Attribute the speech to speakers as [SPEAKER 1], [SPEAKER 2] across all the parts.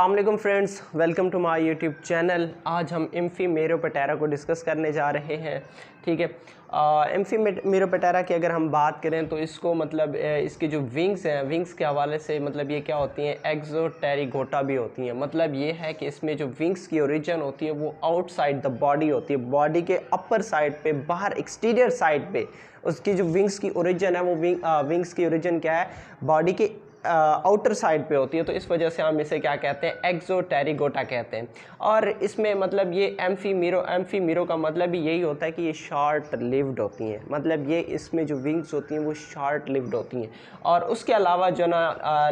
[SPEAKER 1] Aslam friends welcome to my YouTube channel आज हम amphi मेरो पटेरा को डिस्कस करने जा रहे हैं ठीक है एम्फी मेरो पटेरा की अगर हम बात करें तो इसको मतलब इसकी जो विंग्स हैं विंग्स के हवाले से मतलब ये क्या होती हैं एक्जोटेरिगोटा भी होती हैं मतलब ये है कि इसमें जो विंग्स की ओरिजिन होती है वो आउटसाइड द बॉडी होती है बॉडी के अपर साइड पे बाहर एक्सटीरियर साइड पे उसकी जो विंग्स की ओरिजिन है वो विंग आ, विंग्स की ओरिजिन क्या है बॉडी के आउटर साइड पे होती है तो इस वजह से हम इसे क्या कहते हैं एक्जोटेरिगोटा कहते हैं और इसमें मतलब ये एम्फी मीरो एम्फी मीरो का मतलब यही होता है कि ये शॉर्ट लिव्ड होती हैं मतलब ये इसमें जो विंग्स होती हैं वो शॉर्ट लिव्ड होती हैं और उसके अलावा जो ना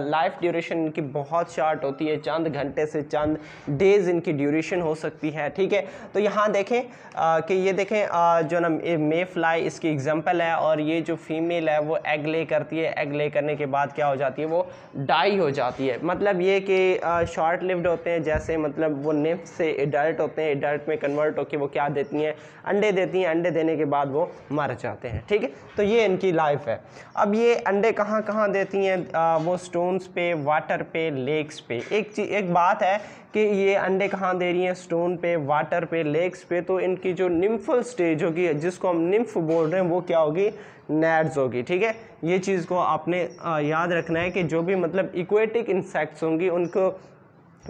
[SPEAKER 1] लाइफ ड्यूरेशन इनकी बहुत शार्ट होती है चंद घंटे से चंद डेज़ इनकी ड्यूरेशन हो सकती है ठीक है तो यहाँ देखें आ, कि ये देखें आ, जो ना मे फ्लाई इसकी एग्ज़ाम्पल है और ये जो फीमेल है वो एग ले करती है एग ले करने के बाद क्या हो जाती है वो डाई हो जाती है मतलब ये कि शॉर्ट लिव्ड होते हैं जैसे मतलब वो निप से एडल्ट होते हैं एडल्ट में कन्वर्ट होकर वो क्या देती हैं अंडे देती हैं अंडे देने के बाद वो मर जाते हैं ठीक है तो ये इनकी लाइफ है अब ये अंडे कहाँ कहाँ देती हैं वो स्टोन्स पे वाटर पे लेक्स पे एक चीज़ एक बात है कि ये अंडे कहाँ दे रही हैं स्टोन पे वाटर पे लेक्स पे तो इनकी जो निम्फल स्टेज होगी जिसको हम निम्फ बोल रहे हैं वो क्या होगी नैड्स होगी ठीक है ये चीज़ को आपने याद रखना है कि जो भी मतलब इक्वेटिक इंसेक्ट्स होंगी उनको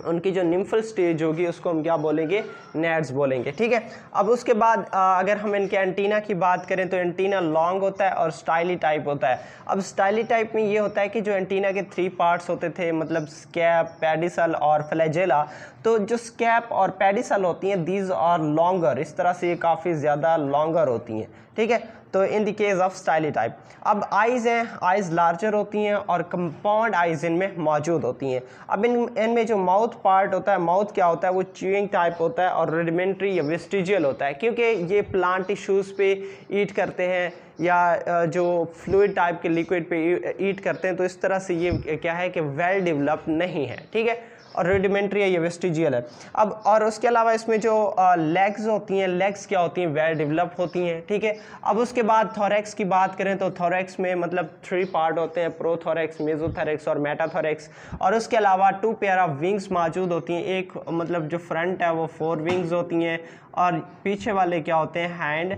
[SPEAKER 1] उनकी जो निम्फल स्टेज होगी उसको हम क्या बोलेंगे नेट्स बोलेंगे ठीक है अब उसके बाद आ, अगर हम इनके एंटीना की बात करें तो एंटीना लॉन्ग होता है और स्टाइली टाइप होता है अब स्टाइली टाइप में ये होता है कि जो एंटीना के थ्री पार्ट्स होते थे मतलब स्कैप पेडिसल और फ्लैजेला तो जो स्कैप और पेडिसल होती हैं दीज और लॉन्गर इस तरह से ये काफ़ी ज़्यादा लॉन्गर होती हैं ठीक है तो इन द केस ऑफ स्टाइली टाइप अब आइज़ हैं आइज़ लार्जर होती हैं और कंपाउंड आइज़ इनमें मौजूद होती हैं अब इन इनमें जो माउथ पार्ट होता है माउथ क्या होता है वो चूइंग टाइप होता है और रेडिमेंट्री या वेस्टिजियल होता है क्योंकि ये प्लांट टिश्यूज़ पे ईट करते हैं या जो फ्लूड टाइप के लिक्विड पे ईट e, करते हैं तो इस तरह से ये क्या है कि वेल डेवलप नहीं है ठीक है और रेडिमेंट्री है ये वेस्टिजियल है अब और उसके अलावा इसमें जो लेग्स होती हैं लेग्स क्या होती हैं वेल डेवलप होती हैं ठीक है थीके? अब उसके बाद थॉरेक्स की बात करें तो थॉरेक्स में मतलब थ्री पार्ट होते हैं प्रोथोरेक्स मेजोथोरेक्स और मेटाथोरेक्स और उसके अलावा टू पेयर ऑफ विंग्स मौजूद होती हैं एक मतलब जो फ्रंट है वो फोर विंग्स होती हैं और पीछे वाले क्या होते हैं हैंड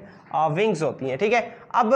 [SPEAKER 1] विंग्स होती हैं ठीक है अब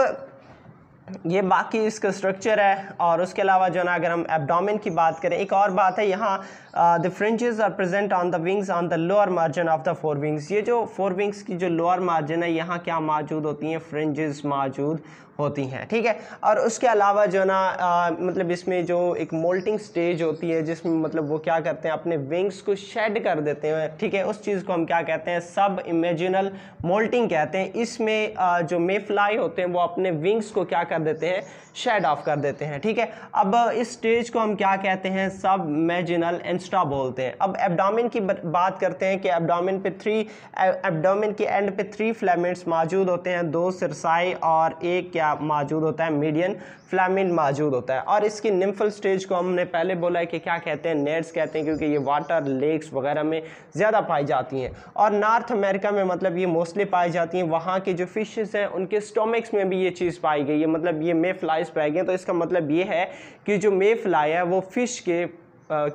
[SPEAKER 1] ये बाकी इसका स्ट्रक्चर है और उसके अलावा जो ना अगर हम एबडोमिन की बात करें एक और बात है यहाँ the fringes are present on the wings on the lower margin of the four wings ये जो फोर विंग्स की जो लोअर मार्जिन है यहाँ क्या मौजूद होती हैं फ्रेंचेज मौजूद होती हैं ठीक है और उसके अलावा जो ना आ, मतलब इसमें जो एक मोल्टिंग स्टेज होती है जिसमें मतलब वो क्या करते हैं अपने विंग्स को शेड कर देते हैं ठीक है उस चीज़ को हम क्या कहते हैं सब इमेजिनल मोल्टिंग कहते हैं इसमें जो मेफ्लाई होते हैं वो अपने विंग्स को क्या कर देते हैं शेड ऑफ कर देते हैं ठीक है अब इस स्टेज को हम क्या कहते हैं सब इमेजिनल एंस्टा बोलते हैं अब एबडामिन की बात करते हैं कि एबडामिन पे थ्री एबडामिन के एंड पे थ्री फ्लैमेंट्स मौजूद होते हैं दो सिरसाई और एक क्या क्या मौजूद होता है मीडियन फ्लैमिन मौजूद होता है और इसकी निम्फल स्टेज को हमने पहले बोला है कि क्या कहते हैं नेट्स कहते हैं क्योंकि ये वाटर लेक्स वगैरह में ज़्यादा पाई जाती हैं और नॉर्थ अमेरिका में मतलब ये मोस्टली पाई जाती हैं वहाँ के जो फिशेज़ हैं उनके स्टोमिक्स में भी ये चीज़ पाई गई है मतलब ये मे फ्लाइज पाई गई तो इसका मतलब ये है कि जो मे फ्लाई है वो फिश के आ,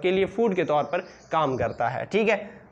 [SPEAKER 1] के लिए फूड के तौर पर काम करता है ठीक है